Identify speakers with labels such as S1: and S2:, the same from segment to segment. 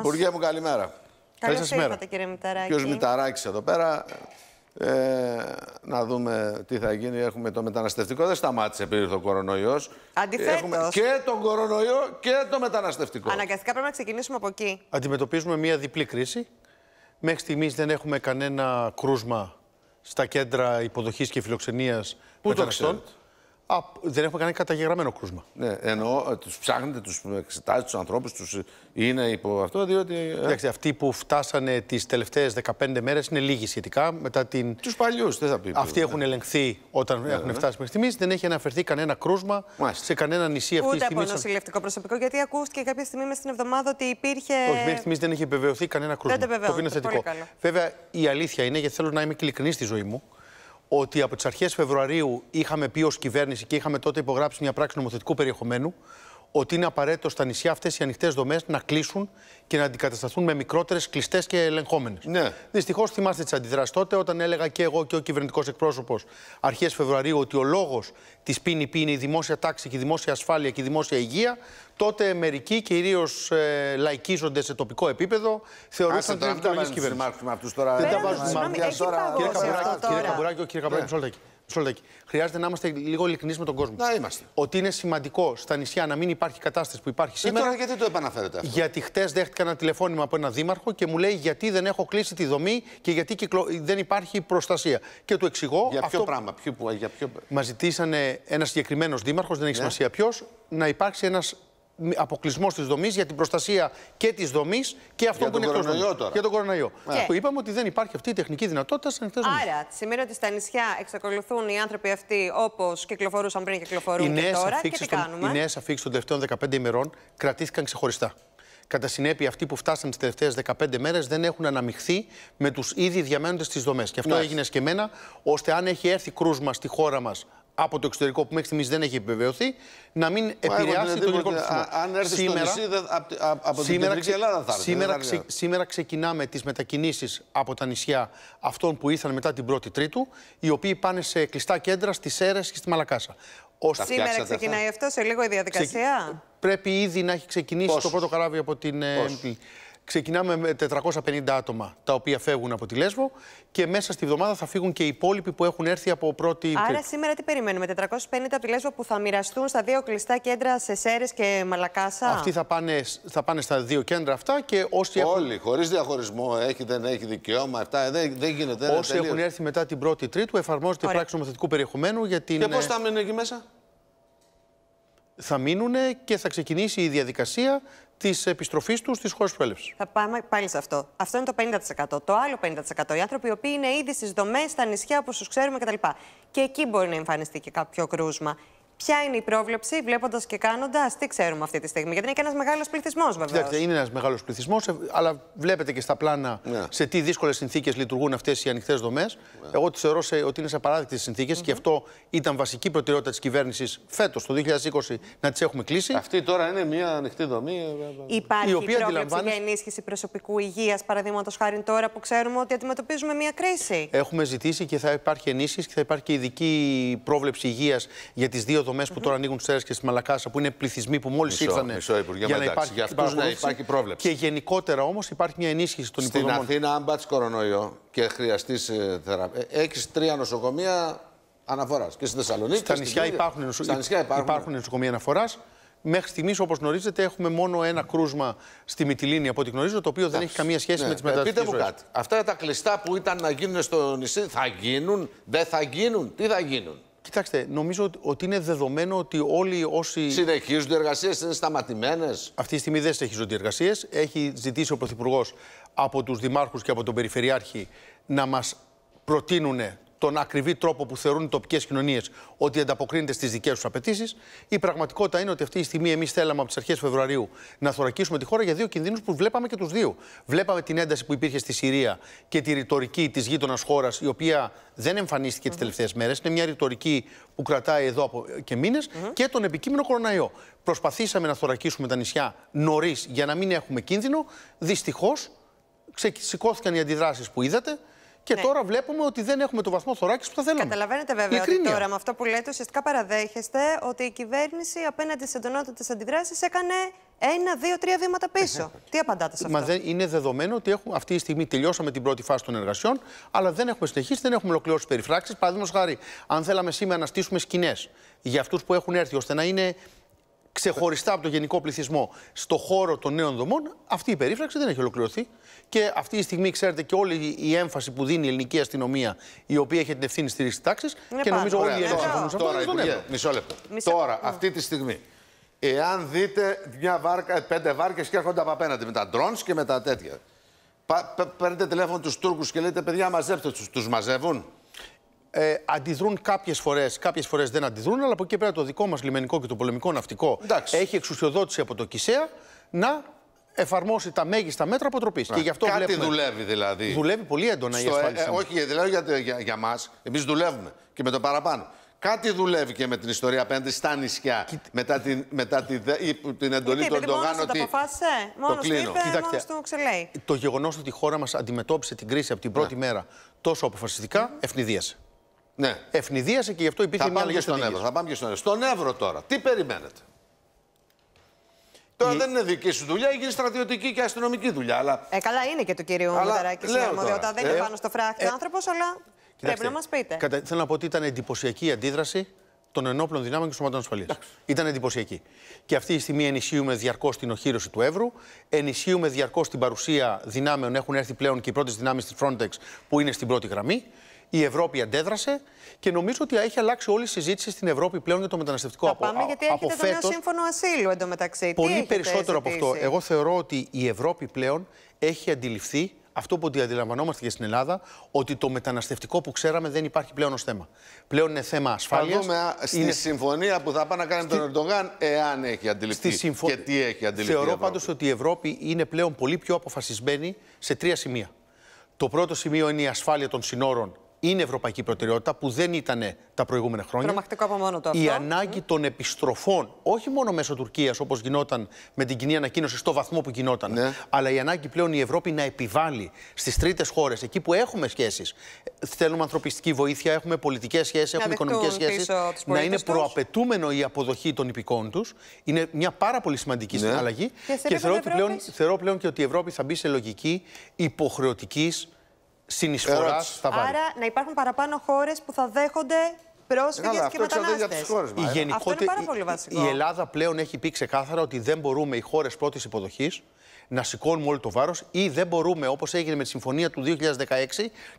S1: Υπουργέ
S2: μου, καλημέρα.
S1: Καλώς ήρθατε, κύριε Μηταράκη. Ποιος
S2: Μηταράκης εδώ πέρα. Ε, να δούμε τι θα γίνει. Έχουμε το μεταναστευτικό. Δεν σταμάτησε επειδή ήρθε ο κορονοϊός. Αντιθέτως. Έχουμε και τον κορονοϊό και το μεταναστευτικό.
S1: Αναγκαστικά πρέπει να ξεκινήσουμε από εκεί.
S3: Αντιμετωπίζουμε μία διπλή κρίση. Μέχρι στιγμής δεν έχουμε κανένα κρούσμα στα κέντρα υποδοχής και φιλοξενίας ξέρετε. Α, δεν έχουμε κανένα καταγεγραμμένο κρούσμα.
S2: Ναι, εννοώ ε, τους ψάχνετε, τους εξετάζετε, τους ανθρώπους, τους ε, είναι υπό αυτό,
S3: διότι. Ε, Εντάξει, αυτοί που φτάσανε τις τελευταίες 15 μέρες είναι λίγοι σχετικά. Μετά την... Τους παλιούς, δεν θα πει. Αυτοί έχουν ναι. ελεγχθεί όταν ναι, έχουν ναι. φτάσει μέχρι στιγμής. Δεν έχει αναφερθεί κανένα κρούσμα Μάλιστα. σε κανένα νησί αυτή Ούτε τη στιγμή. Ούτε από
S1: νοσηλευτικό προσωπικό, γιατί ακούστηκε κάποια στιγμή μες στην εβδομάδα ότι υπήρχε. Όχι, μέχρι στιγμής
S3: δεν έχει επιβεβαιωθεί κανένα κρούσμα. Δεν το, το είναι Βέβαια, η αλήθεια είναι, γιατί θέλω να είμαι ειλικρινής στη ζωή μου ότι από τις αρχές Φεβρουαρίου είχαμε πει ως κυβέρνηση και είχαμε τότε υπογράψει μια πράξη νομοθετικού περιεχομένου ότι είναι απαραίτητο στα νησιά αυτές οι ανοιχτές δομές να κλείσουν και να αντικατασταθούν με μικρότερες, κλειστές και ελεγχόμενες. Ναι. Δυστυχώς θυμάστε τις αντιδράσεις τότε, όταν έλεγα και εγώ και ο κυβερνητικός εκπρόσωπος αρχές Φεβρουαρίου ότι ο λόγος της πίνη είναι η δημόσια τάξη και η δημόσια ασφάλεια και η δημόσια υγεία. Τότε μερικοί, κυρίως ε, λαϊκίζονται σε τοπικό επίπεδο, θεωρούσαν ότι είναι τα κυβέρνηση. Δεν ε, τα Δεν τα Κύριε Καμπουράκη, κύριε Καμπουράκη, ναι. Σολτάκη. Χρειάζεται να είμαστε λίγο ειλικρινείς με τον κόσμο. Να είμαστε. Ότι είναι σημαντικό στα νησιά να μην υπάρχει κατάσταση που υπάρχει ε, σήμερα. τώρα γιατί το επαναφέρετε αυτό. Γιατί χτες δέχτηκα ένα τηλεφώνημα από ένα δήμαρχο και μου λέει γιατί δεν έχω κλείσει τη δομή και γιατί δεν υπάρχει προστασία. Και του εξηγώ. Για αυτό... ποιο
S2: πράγμα, ποιο.
S3: Μας ζητήσανε ένας συγκεκριμένος δήμαρχος, δεν έχει ναι. σημασία ποιος, να υπάρξει ένας αποκλεισμός της δομής για την προστασία και της δομής και αυτό που είναι εκτός Για τον κορονοϊό. Yeah. Ναι. Που είπαμε ότι δεν υπάρχει αυτή η τεχνική δυνατότητα σε ανοιχτές δομές.
S1: Άρα, σημαίνει ότι στα νησιά εξακολουθούν οι άνθρωποι αυτοί όπως κυκλοφορούσαν πριν κυκλοφορούν οι και τώρα. Και τι των, κάνουμε. Οι νέες
S3: αφήξεις των τελευταίων 15 ημερών κρατήθηκαν ξεχωριστά. Κατά συνέπεια, αυτοί που φτάσαν τις τελευταίες 15 μέρες δεν έχουν αναμειχθεί με τους ήδη διαμένοντες στι δομές. Και αυτό ναι. έγινε σκεμμένα, ώστε αν έχει έρθει κρούσμα στη χώρα μας από το εξωτερικό που μέχρι στιγμής δεν έχει επιβεβαιωθεί, να μην Μα επηρεάσει τον ελληνικό Αν έρθει σήμερα, στο
S2: νησί, από, σήμερα, Ελλάδα θα έρθει. Σήμερα,
S3: σήμερα ξεκινάμε τις μετακινήσεις από τα νησιά αυτών που ήρθαν μετά την 1η Τρίτου, οι οποίοι πάνε σε κλειστά κέντρα στις Σέρες και στη Μαλακάσα. Σήμερα ξεκινάει
S1: αυτό, σε λίγο η διαδικασία.
S3: Πρέπει ήδη να έχει ξεκινήσει το πρώτο καράβι από την. Ε, Ξεκινάμε με 450 άτομα τα οποία φεύγουν από τη Λέσβο και μέσα στη βδομάδα θα φύγουν και οι υπόλοιποι που έχουν έρθει από πρώτη. Άρα
S1: σήμερα τι περιμένουμε, 450 από τη Λέσβο που θα μοιραστούν στα δύο κλειστά κέντρα σε Σέρες και Μαλακάσα. Αυτοί
S3: θα πάνε, θα πάνε στα δύο κέντρα
S2: αυτά και όσοι. Όλοι, έχουν... χωρίς διαχωρισμό, έχει, δεν έχει δικαίωμα, αυτά ε, δεν, δεν γίνεται. Όσοι έχουν
S3: έρθει μετά την πρώτη Τρίτου εφαρμόζεται η πράξη νομοθετικού περιεχομένου για την. Και πώς θα ε,
S2: μείνουν εκεί μέσα
S1: θα μείνουν και θα ξεκινήσει η διαδικασία της επιστροφής τους στις χώρες προέλευσης. Θα πάμε πάλι σε αυτό. Αυτό είναι το 50%. Το άλλο 50% οι άνθρωποι οι οποίοι είναι ήδη στις δομές, στα νησιά, όπως τους ξέρουμε κτλ. Και εκεί μπορεί να εμφανιστεί και κάποιο κρούσμα. Ποια είναι η πρόβλεψη, βλέποντας και κάνοντας, τι ξέρουμε αυτή τη στιγμή. Γιατί είναι και ένας μεγάλος πληθυσμός, βέβαια. Κοιτάξτε,
S3: είναι ένας μεγάλος πληθυσμός, ε, αλλά βλέπετε και στα πλάνα yeah. Ναι. σε τι δύσκολες συνθήκες λειτουργούν αυτές οι ανοιχτές δομές. Ναι. Εγώ τι θεωρώ σε, ότι είναι σε απαραδεκτε συνθήκες mm -hmm. και αυτό ήταν βασική προτεραιότητα της κυβέρνησης φέτος, το 2020, να τις έχουμε κλείσει. Αυτή τώρα είναι μια ανοιχτή δομή. Ε, υπάρχει η οποία πρόβλεψη για
S1: ενίσχυση προσωπικού υγείας, παραδείγματος χάρη τώρα που ξέρουμε ότι αντιμετωπίζουμε μια κρίση.
S3: Έχουμε ζητήσει και θα υπάρχει ενίσχυση και θα υπάρχει και ειδική πρόβλεψη υγείας για τις δύο υποδομέ που τώρα ανοίγουν στι και στη Μαλακάσα, που είναι πληθυσμοί που μόλις ήρθαν. Μισό, Υπουργέ, για να υπάρχει, για αυτούς να υπάρχει πρόβλεψη. Και γενικότερα όμως υπάρχει μια ενίσχυση των υποδομών. Στην
S2: Αθήνα, αν πάτσει κορονοϊό και χρειαστείς ε, θεραπεία, έχεις τρία νοσοκομεία αναφοράς. Και στη Θεσσαλονίκη. Στα νησιά, υπάρχουν, υπάρχουν. Ναι.
S3: νοσοκομεία αναφοράς. Μέχρι στιγμής, όπως γνωρίζετε, έχουμε μόνο ένα κρούσμα στη Μιτιλίνη, από ό,τι γνωρίζω, το οποίο δεν έχει καμία σχέση ναι. με τις μεταφράσει. Πείτε μου κάτι.
S2: Αυτά τα κλειστά που ήταν να γίνουν στο νησί θα γίνουν, δεν θα γίνουν, τι θα γίνουν.
S3: Κοιτάξτε, νομίζω ότι είναι δεδομένο ότι όλοι όσοι. Συνεχίζονται οι εργασίες, είναι σταματημένες.
S2: Αυτή τη στιγμή δεν συνεχίζονται οι εργασίες. Έχει ζητήσει
S3: ο Πρωθυπουργός από τους Δημάρχους και από τον Περιφερειάρχη να μας προτείνουν τον ακριβή τρόπο που θεωρούν οι τοπικές κοινωνίες ότι ανταποκρίνεται στις δικές τους απαιτήσεις. Η πραγματικότητα είναι ότι αυτή τη στιγμή εμείς θέλαμε από τις αρχές Φεβρουαρίου να θωρακίσουμε τη χώρα για δύο κινδύνους που βλέπαμε και τους δύο. Βλέπαμε την ένταση που υπήρχε στη Συρία και τη ρητορική της γείτονας χώρας, η οποία δεν εμφανίστηκε mm -hmm. τις τελευταίες μέρες. Είναι μια ρητορική που κρατάει εδώ ε, και μήνες, και τον επικείμενο κοροναϊό. Προσπαθήσαμε να θωρακίσουμε τα νησιά νωρίς για να μην έχουμε κίνδυνο. Δυστυχώς σηκώθηκαν οι αντιδράσεις που είδατε. Και ναι. τώρα βλέπουμε ότι δεν έχουμε
S1: το βαθμό θωράκισης που θα θέλαμε. Καταλαβαίνετε βέβαια ότι τώρα με αυτό που λέτε ουσιαστικά παραδέχεστε ότι η κυβέρνηση απέναντι στις εντονότητες αντιδράσεις έκανε ένα, δύο, τρία βήματα πίσω. Τι απαντάτε σε αυτό.
S3: Μα είναι δεδομένο ότι έχουμε, αυτή τη στιγμή τελειώσαμε την πρώτη φάση των εργασιών, αλλά δεν έχουμε συνεχίσει, δεν έχουμε ολοκληρώσει περιφράξεις. Παραδείγματος χάρη, αν θέλαμε σήμερα να στήσουμε σκηνές για αυτούς που έχουν έρθει, ώστε να είναι ξεχωριστά από το γενικό πληθυσμό στο χώρο των νέων δομών, αυτή η περίφραξη δεν έχει ολοκληρωθεί. Και αυτή τη στιγμή, ξέρετε, και όλη η έμφαση που δίνει η ελληνική αστυνομία, η
S2: οποία έχει την ευθύνη στήριξη τάξη. Και νομίζω όλοι οι εδώ συμφωνούν αυτό. Τώρα, υπουργέ, μισό λεπτό. Τώρα, αυτή τη στιγμή, εάν δείτε μια βάρκα, πέντε βάρκες και έρχονται από απέναντι με τα ντρόν και με τα τέτοια. Παίρνετε τηλέφωνο τους Τούρκους και λέτε, παιδιά, μαζέψτε τους. Τους μαζεύουν
S3: ε, αντιδρούν κάποιες φορές, κάποιες φορές δεν αντιδρούν, αλλά από εκεί πέρα το δικό μας λιμενικό και το πολεμικό ναυτικό έχει εξουσιοδότηση από το ΚΙΣΕΑ να εφαρμόσει τα μέγιστα μέτρα
S2: αποτροπής. Ναι. Και γι' Κάτι βλέπουμε... δουλεύει δηλαδή. Δουλεύει πολύ έντονα η ε- ασφάλιση. Ε, όχι, δεν δηλαδή λέω για, για, για μας. Εμείς δουλεύουμε και με το παραπάνω. Κάτι δουλεύει και με την ιστορία απέναντι στα νησιά. Μετά την, μετά την, την εντολή ε, του Ερντογάν. το
S1: αποφάσισε. Μόνο είπε, μόνος
S3: Το γεγονός ότι η χώρα μας αντιμετώπισε την κρίση από την πρώτη ναι. μέρα τόσο αποφασιστικά
S2: ευνηδίασε. Ναι. Ευνηδίασε και γι' αυτό υπήρχε μια λογική στον Εύρο. Θα πάμε και στον Εύρο. Στον Εύρο τώρα, τι περιμένετε. Τώρα δεν είναι δική σου δουλειά, έγινε στρατιωτική και αστυνομική δουλειά. Αλλά...
S1: Ε, καλά είναι και του κυρίου Μουδαράκη στην αρμοδιότητα. Δεν ε, είναι πάνω στο φράχτη ε, άνθρωπος, αλλά κοιτάξτε, πρέπει να μας πείτε.
S3: Κατα... Θέλω να πω ότι ήταν εντυπωσιακή η αντίδραση των ενόπλων δυνάμεων και σωματών ασφαλείας. Ήταν εντυπωσιακή. Και αυτή τη στιγμή ενισχύουμε διαρκώς την οχύρωση του Εύρου, ενισχύουμε διαρκώς την παρουσία δυνάμεων. Έχουν έρθει πλέον και οι πρώτες δυνάμεις της Frontex που είναι στην πρώτη γραμμή η Ευρώπη αντέδρασε και νομίζω ότι έχει αλλάξει όλη η συζήτηση στην Ευρώπη πλέον για το μεταναστευτικό από πάμε, γιατί έχετε το νέο
S1: σύμφωνο ασύλου εντωμεταξύ. Πολύ περισσότερο από αυτό.
S3: Εγώ θεωρώ ότι η Ευρώπη πλέον έχει αντιληφθεί αυτό που αντιλαμβανόμαστε και στην Ελλάδα, ότι το μεταναστευτικό που ξέραμε δεν υπάρχει πλέον ως θέμα. Πλέον είναι θέμα ασφάλεια. Θα δούμε στη
S2: συμφωνία που θα πάει να κάνει στη... τον Ερντογάν, εάν έχει αντιληφθεί. συμφω... Και τι έχει αντιληφθεί. Θεωρώ πάντως ότι η Ευρώπη είναι πλέον πολύ πιο
S3: αποφασισμένη σε τρία σημεία. Το πρώτο σημείο είναι η ασφάλεια των συνόρων είναι ευρωπαϊκή προτεραιότητα που δεν ήταν τα προηγούμενα χρόνια. Τρομακτικό
S1: από μόνο Η
S3: ανάγκη των επιστροφών, όχι μόνο μέσω Τουρκίας όπως γινόταν με την κοινή ανακοίνωση στο βαθμό που γινόταν, ναι. αλλά η ανάγκη πλέον η Ευρώπη να επιβάλλει στις τρίτες χώρες, εκεί που έχουμε σχέσεις, θέλουμε ανθρωπιστική βοήθεια, έχουμε πολιτικές σχέσεις, έχουμε οικονομικέ σχέσει, να είναι προαπαιτούμενο η αποδοχή των υπηκών τους. Είναι μια πάρα πολύ σημαντική ναι. συναλλαγή. Και, και θεωρώ, πλέον, θεωρώ πλέον και ότι η Ευρώπη θα μπει σε λογική υποχρεωτικής συνεισφοράς στα βάρη. Άρα
S1: να υπάρχουν παραπάνω χώρες που θα δέχονται πρόσφυγες και μετανάστε. πάρα πολύ βασικό.
S3: η Ελλάδα πλέον έχει πει ξεκάθαρα ότι δεν μπορούμε οι χώρες πρώτης υποδοχής να σηκώνουμε όλο το βάρος ή δεν μπορούμε, όπως έγινε με τη συμφωνία του 2016,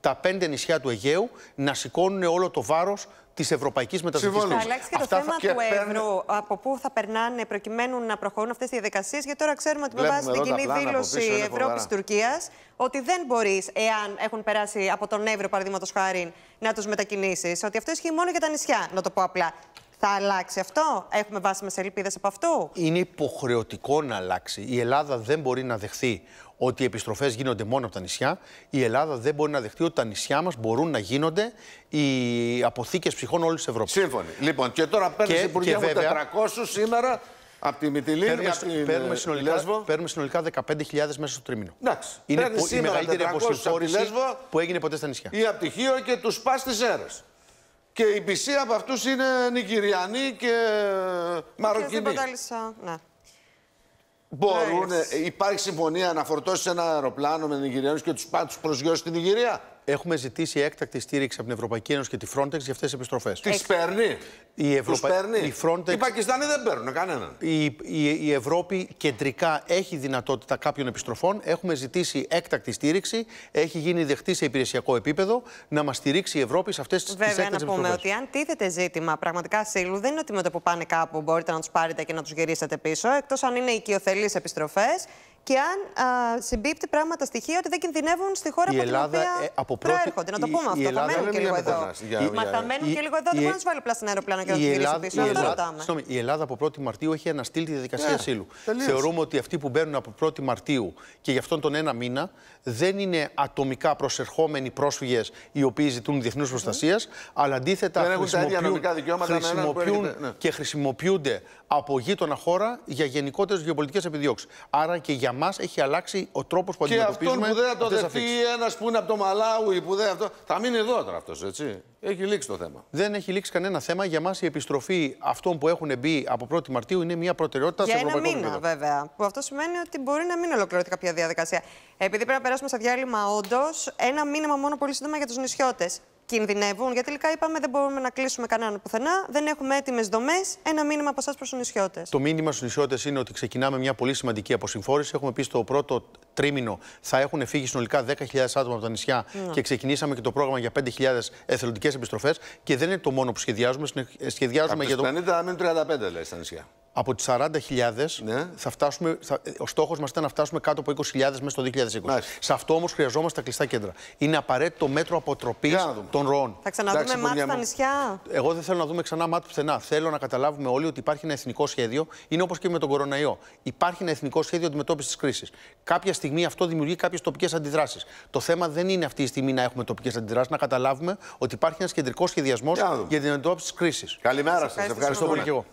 S3: τα πέντε νησιά του Αιγαίου να σηκώνουν όλο το βάρος της ευρωπαϊκής μεταναστευτική Θα αλλάξει και το θέμα του ευρώ,
S1: από πού θα περνάνε προκειμένου να προχωρούν αυτές οι διαδικασίες. Γιατί τώρα ξέρουμε ότι με βάση την κοινή δήλωση Ευρώπη-Τουρκία ότι δεν μπορείς, εάν έχουν περάσει από τον Εύρο, παραδείγματος χάρη, να τους μετακινήσεις. Ότι αυτό ισχύει μόνο για τα νησιά, να το πω απλά. Θα αλλάξει αυτό, έχουμε βάσει μας ελπίδες από αυτού.
S3: Είναι υποχρεωτικό να αλλάξει. Η Ελλάδα δεν μπορεί να δεχθεί ότι οι επιστροφές γίνονται μόνο από τα νησιά. Η Ελλάδα δεν μπορεί να δεχθεί ότι τα νησιά μας μπορούν να γίνονται οι αποθήκες ψυχών όλης της Ευρώπης. Σύμφωνοι. Λοιπόν, και τώρα παίρνεις υπουργείο 400 σήμερα από τη Μιτιλίνη. Παίρνουμε, από την... Ε, συνολικά, Λέσβο. παίρνουμε συνολικά 15.000 μέσα στο
S2: τρίμηνο. Εντάξει.
S3: Είναι η μεγαλύτερη αποσυμφόρηση που έγινε ποτέ στα νησιά.
S2: Η Χίο και τους πας τι και η μισή από αυτούς είναι Νιγηριανοί και Μαροκινοί. Ναι. Μπορούν, υπάρχει συμφωνία να φορτώσεις ένα αεροπλάνο με Νιγηριανούς και τους πάντου τους προσγειώσεις στην Νιγηρία. Έχουμε ζητήσει έκτακτη στήριξη από
S3: την Ευρωπαϊκή Ένωση και τη Frontex για αυτές τις επιστροφές. Τις
S2: παίρνει. Η Ευρωπα... παίρνει. Η Frontex... Οι Πακιστάνοι δεν παίρνουν κανέναν.
S3: Η, η, η Ευρώπη κεντρικά έχει δυνατότητα κάποιων επιστροφών. Έχουμε ζητήσει έκτακτη στήριξη. Έχει γίνει δεχτή σε υπηρεσιακό επίπέδο να μας στηρίξει η Ευρώπη σε αυτές τις επιστροφέ. Βέβαια, να πούμε ότι
S1: αν τίθεται ζήτημα πραγματικά ασύλου, δεν είναι ότι με το που πάνε κάπου μπορείτε να τους πάρετε και να τους γυρίσετε πίσω, εκτός αν είναι οικειοθελείς επιστροφές και αν α, συμπίπτει πράγματα στοιχεία ότι δεν κινδυνεύουν στη χώρα η από Ελλάδα, την οποία ε, πρώτη... προέρχονται. Να το πούμε αυτό. θα μένουν και λίγο εδώ. Μα θα μένουν και λίγο εδώ. Δεν μπορεί να τους βάλει απλά στην ένα αεροπλάνο και να του γυρίσει πίσω.
S3: Η Ελλάδα από 1η Μαρτίου έχει αναστείλει τη διαδικασία ναι, ασύλου. Θεωρούμε ότι αυτοί που μπαίνουν από 1η Μαρτίου και γι' αυτόν τον ένα μήνα δεν είναι ατομικά προσερχόμενοι πρόσφυγες οι οποίοι ζητούν διεθνούς προστασίας, αλλά αντίθετα χρησιμοποιούν ναι, ναι, και χρησιμοποιούνται από γείτονα χώρα για γενικότερες βιοπολιτικέ επιδιώξεις. Άρα και για μας έχει αλλάξει ο τρόπος που και αντιμετωπίζουμε. Και αυτόν που δεν θα το δεχτεί
S2: ένας που είναι από το Μαλάουι, που δεν αυτό. Θα μείνει εδώ τώρα αυτός, έτσι. Έχει λήξει το θέμα.
S3: Δεν έχει λήξει κανένα θέμα. Για μας η επιστροφή αυτών που έχουν μπει από 1η Μαρτίου είναι μια προτεραιότητα για σε ευρωπαϊκό ένα μήνα,
S1: βέβαια. Που αυτό σημαίνει ότι μπορεί να μην ολοκληρωθεί κάποια διαδικασία. Επειδή πρέπει να περάσουμε σε διάλειμμα, όντως, ένα μήνυμα μόνο πολύ σύντομα για τους νησιώτες κινδυνεύουν, γιατί τελικά είπαμε δεν μπορούμε να κλείσουμε κανέναν πουθενά, δεν έχουμε έτοιμες δομές. Ένα μήνυμα από εσάς προς τους νησιώτες. Το
S3: μήνυμα στους νησιώτες είναι ότι ξεκινάμε μια πολύ σημαντική αποσυμφόρηση. Έχουμε πει στο πρώτο τρίμηνο θα έχουν φύγει συνολικά 10.000 άτομα από τα νησιά ναι. και ξεκινήσαμε και το πρόγραμμα για 5.000 εθελοντικές επιστροφές. Και δεν είναι το μόνο που σχεδιάζουμε. Ε, σχεδιάζουμε για το. 50
S2: με 35, λέει στα
S3: νησιά από τις 40.000 ναι. θα φτάσουμε. Θα, ε, ο στόχος μας ήταν να φτάσουμε κάτω από 20.000 μέσα στο 2020. Ναι. Σε αυτό όμως χρειαζόμαστε τα κλειστά κέντρα. Είναι απαραίτητο μέτρο αποτροπή των ροών. Θα ξαναδούμε μάτ στα
S1: νησιά.
S3: Εγώ δεν θέλω να δούμε ξανά μάτ πουθενά. Θέλω να καταλάβουμε όλοι ότι υπάρχει ένα εθνικό σχέδιο. Είναι όπως και με τον κοροναϊό. Υπάρχει ένα εθνικό σχέδιο αντιμετώπισης της κρίσης. Κάποια στιγμή αυτό δημιουργεί κάποιες τοπικές αντιδράσεις. Το θέμα δεν είναι αυτή τη στιγμή να έχουμε τοπικές αντιδράσεις, να καταλάβουμε ότι υπάρχει ένας κεντρικός σχεδιασμός για την αντιμετώπιση της κρίσης. Καλημέρα σας. Ευχαριστώ πολύ και εγώ.